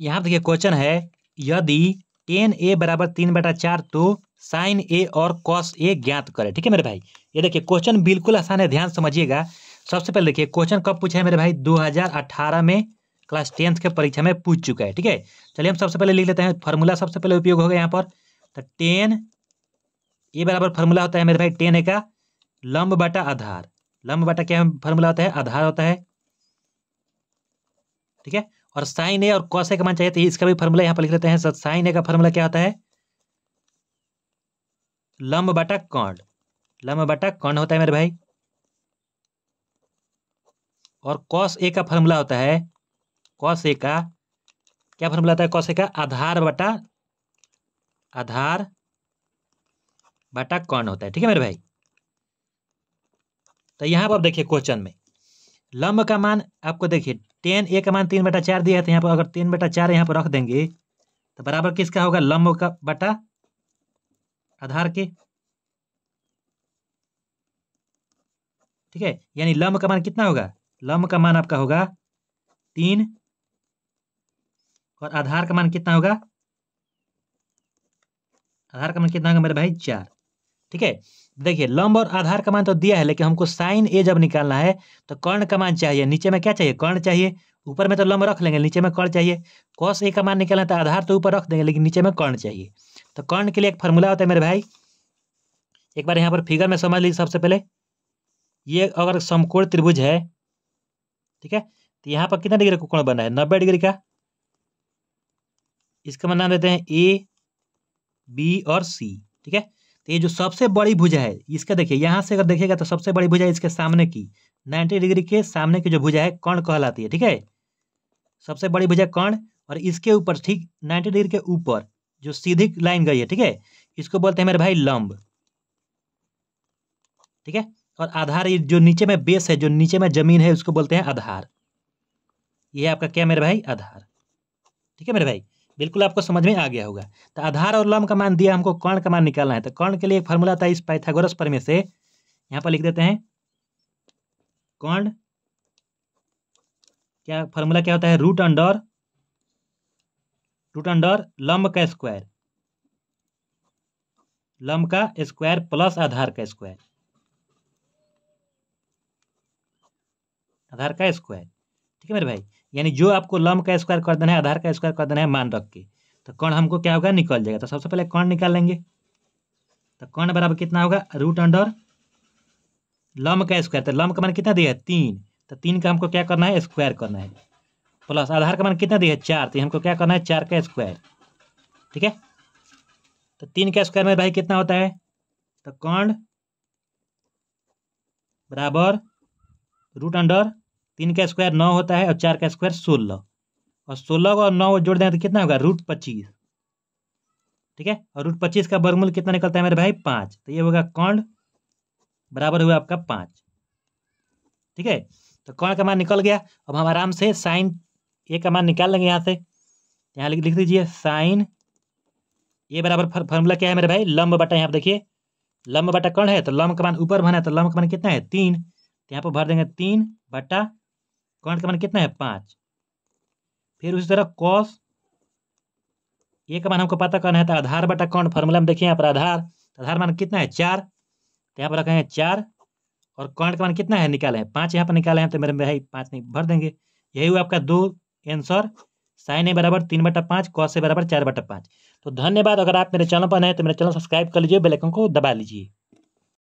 यहाँ देखिए क्वेश्चन है यदि टेन ए बराबर तीन बटा चार तो साइन ए और कॉस ए ज्ञात करें ठीक है मेरे भाई ये देखिए क्वेश्चन बिल्कुल आसान है ध्यान समझिएगा सबसे पहले देखिए क्वेश्चन कब पूछा है मेरे भाई 2018 में क्लास टेंथ के परीक्षा में पूछ चुका है ठीक है चलिए हम सबसे पहले लिख लेते हैं फॉर्मूला सबसे पहले उपयोग होगा यहाँ पर तो टेन ए बराबर फॉर्मूला होता है मेरे भाई टेन ए का लंब बटा आधार लंब बटा क्या फॉर्मूला होता है आधार होता है ठीक है और साइन ए और कॉस ए का मान चाहिए तो इसका भी फॉर्मूला यहाँ पर लिख लेते हैं सर साइन ए का फॉर्मूला क्या होता है लंब बटा कौन लंब बटा कर्ण होता है मेरे भाई और कॉस ए का फॉर्मूला होता है कॉस ए का क्या फॉर्मूला होता है कॉस ए का आधार बटा आधार बटा कौन होता है ठीक है मेरे भाई तो यहां पर आप देखिए क्वेश्चन में लंब का मान आपको देखिए टेन ए का मान तीन बटा चार दिया है तो यहाँ पर अगर तीन बटा चार यहाँ पर रख देंगे तो बराबर किसका होगा लंब का बटा आधार के ठीक है यानी लंब का मान कितना होगा लंब का मान आपका होगा तीन और आधार का मान कितना होगा आधार का मान कितना होगा मेरे भाई चार ठीक है देखिए लंब और आधार का मान तो दिया है लेकिन हमको साइन ए जब निकालना है तो कर्ण का मान चाहिए नीचे में क्या चाहिए कर्ण चाहिए ऊपर में तो लंब रख लेंगे नीचे में कर्ण चाहिए कॉस ए का मान निकालना है तो आधार तो ऊपर रख देंगे लेकिन नीचे में कर्ण चाहिए तो कर्ण के लिए एक फॉर्मूला होता है मेरे भाई एक बार यहाँ पर फिगर में समझ लीजिए सबसे पहले ये अगर समकोण त्रिभुज है ठीक है तो यहाँ पर कितना डिग्री का कोण बना है नब्बे डिग्री का इसका मैं नाम देते हैं ए बी और सी ठीक है तो ये जो सबसे बड़ी भुजा है इसका देखिए यहाँ से अगर देखिएगा तो सबसे बड़ी भुजा इसके सामने की नाइन्टी डिग्री के सामने की जो भुजा है कर्ण कहलाती है ठीक है सबसे बड़ी भुजा कर्ण और इसके ऊपर ठीक नाइन्टी डिग्री के ऊपर जो सीधी लाइन गई है ठीक है इसको बोलते हैं मेरे भाई लंब ठीक है और आधार ये जो नीचे में बेस है जो नीचे में जमीन है उसको बोलते हैं आधार ये आपका क्या मेरे भाई आधार ठीक है मेरे भाई बिल्कुल आपको समझ में आ गया होगा तो आधार और लम्ब का मान दिया हमको कर्ण का मान निकालना है तो कर्ण के लिए एक फॉर्मूला था इस पाइथागोरस पर में से यहाँ पर लिख देते हैं कर्ण क्या फॉर्मूला क्या होता है रूट अंडर रूट अंडर लम्ब का स्क्वायर लम्ब का स्क्वायर प्लस आधार का स्क्वायर आधार का स्क्वायर ठीक है मेरे भाई यानी जो आपको लम्ब का स्क्वायर कर देना है आधार का स्क्वायर कर देना है मान रख के तो कर्ण हमको क्या होगा निकल जाएगा तो सबसे पहले कर्ण निकाल लेंगे तो कर्ण बराबर कितना होगा रूट अंडर लम्ब का स्क्वायर तो लम्ब का मान कितना दिया है तीन तो तीन का हमको क्या करना है स्क्वायर करना है प्लस आधार का मान कितना दिया है चार तो हमको क्या करना है चार का स्क्वायर ठीक है तो तीन का स्क्वायर में भाई कितना होता है तो कर्ण बराबर रूट अंडर तीन का स्क्वायर नौ होता है और चार का स्क्वायर सोलह और सोलह और नौ जोड़ देंगे तो कितना होगा रूट पच्चीस ठीक है और रूट पच्चीस का वर्गमूल कितना निकलता है मेरे भाई पाँच तो ये होगा कौन बराबर हुआ आपका पाँच ठीक है तो कौन का मान निकल गया अब हम आराम से साइन ए का मान निकाल लेंगे यहाँ से यहाँ लिख दीजिए साइन ए बराबर फॉर्मूला क्या है मेरे भाई लंब बटा यहाँ पर देखिए लंब बटा कौन है तो लंब का मान ऊपर भरना है तो लंब का मान कितना है तीन तो यहाँ पर भर देंगे तीन बटा कर्ण का मान कितना है पाँच फिर उसी तरह कॉस ये का मान हमको पता करना है तो आधार बटा कर्ण फॉर्मूला में देखिए यहाँ पर आधार तो आधार मान कितना है चार तो यहाँ पर रखे हैं चार और कर्ण का मान कितना है निकाले हैं पाँच यहाँ पर निकाले हैं तो मेरे भाई पाँच नहीं भर देंगे यही हुआ आपका दो आंसर साइन ए बराबर तीन बटा पाँच कॉस ए बराबर चार बटा पाँच तो धन्यवाद अगर आप मेरे चैनल पर नए तो मेरे चैनल सब्सक्राइब कर लीजिए बेलाइकन को दबा लीजिए